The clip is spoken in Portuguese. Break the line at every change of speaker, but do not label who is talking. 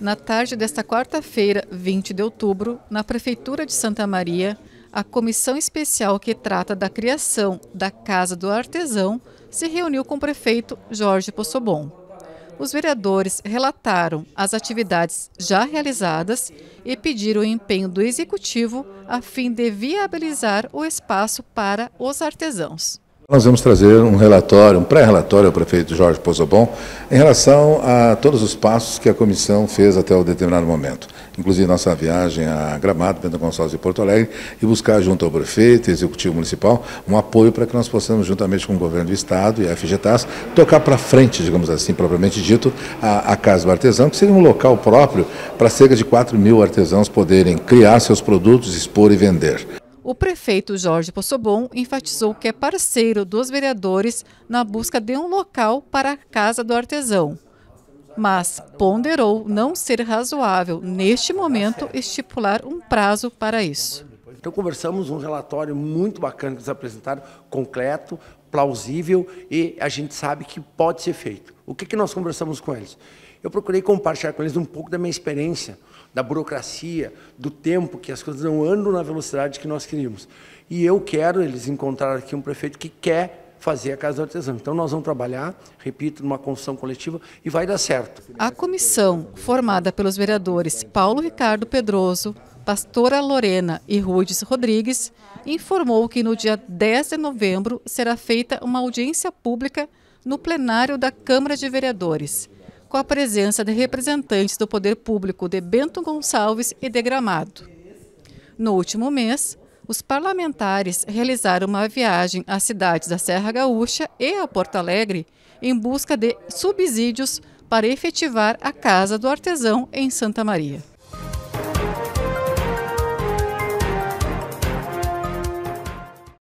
Na tarde desta quarta-feira, 20 de outubro, na Prefeitura de Santa Maria, a comissão especial que trata da criação da Casa do Artesão se reuniu com o prefeito Jorge Possobon. Os vereadores relataram as atividades já realizadas e pediram o empenho do executivo a fim de viabilizar o espaço para os artesãos.
Nós vamos trazer um relatório, um pré-relatório ao prefeito Jorge Pozobon, em relação a todos os passos que a comissão fez até o determinado momento. Inclusive nossa viagem a Gramado, Bento Gonçalves e Porto Alegre, e buscar junto ao prefeito e executivo municipal um apoio para que nós possamos, juntamente com o governo do Estado e a FGTAS, tocar para frente, digamos assim, propriamente dito, a, a Casa do Artesão, que seria um local próprio para cerca de 4 mil artesãos poderem criar seus produtos, expor e vender.
O prefeito Jorge Possobon enfatizou que é parceiro dos vereadores na busca de um local para a Casa do Artesão, mas ponderou não ser razoável, neste momento, estipular um prazo para isso.
Então, conversamos um relatório muito bacana que eles apresentaram, completo, plausível, e a gente sabe que pode ser feito. O que, que nós conversamos com eles? Eu procurei compartilhar com eles um pouco da minha experiência, da burocracia, do tempo, que as coisas não andam na velocidade que nós queríamos. E eu quero, eles encontraram aqui um prefeito que quer fazer a Casa do Artesão. Então, nós vamos trabalhar, repito, numa construção coletiva e vai dar certo.
A comissão, formada pelos vereadores Paulo Ricardo Pedroso, pastora Lorena e Rudes Rodrigues, informou que no dia 10 de novembro será feita uma audiência pública no plenário da Câmara de Vereadores, com a presença de representantes do Poder Público de Bento Gonçalves e de Gramado. No último mês, os parlamentares realizaram uma viagem às cidades da Serra Gaúcha e a Porto Alegre em busca de subsídios para efetivar a Casa do Artesão em Santa Maria.